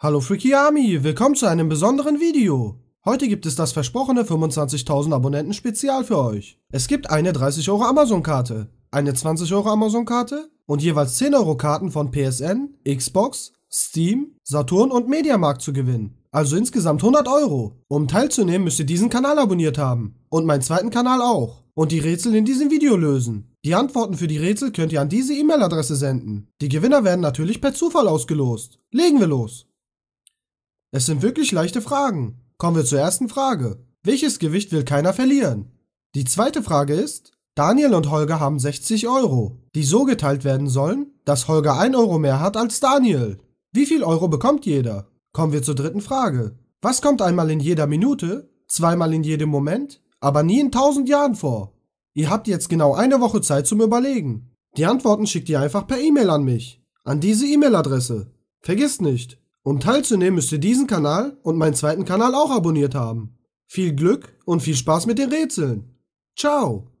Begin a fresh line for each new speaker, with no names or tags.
Hallo Freaky Army, willkommen zu einem besonderen Video. Heute gibt es das versprochene 25.000 Abonnenten Spezial für euch. Es gibt eine 30 Euro Amazon Karte, eine 20 Euro Amazon Karte und jeweils 10 Euro Karten von PSN, Xbox, Steam, Saturn und Mediamarkt zu gewinnen. Also insgesamt 100 Euro. Um teilzunehmen müsst ihr diesen Kanal abonniert haben und meinen zweiten Kanal auch und die Rätsel in diesem Video lösen. Die Antworten für die Rätsel könnt ihr an diese E-Mail-Adresse senden. Die Gewinner werden natürlich per Zufall ausgelost. Legen wir los. Es sind wirklich leichte Fragen. Kommen wir zur ersten Frage. Welches Gewicht will keiner verlieren? Die zweite Frage ist, Daniel und Holger haben 60 Euro, die so geteilt werden sollen, dass Holger 1 Euro mehr hat als Daniel. Wie viel Euro bekommt jeder? Kommen wir zur dritten Frage. Was kommt einmal in jeder Minute, zweimal in jedem Moment, aber nie in tausend Jahren vor? Ihr habt jetzt genau eine Woche Zeit zum Überlegen. Die Antworten schickt ihr einfach per E-Mail an mich, an diese E-Mail-Adresse. Vergisst nicht, um teilzunehmen, müsst ihr diesen Kanal und meinen zweiten Kanal auch abonniert haben. Viel Glück und viel Spaß mit den Rätseln. Ciao!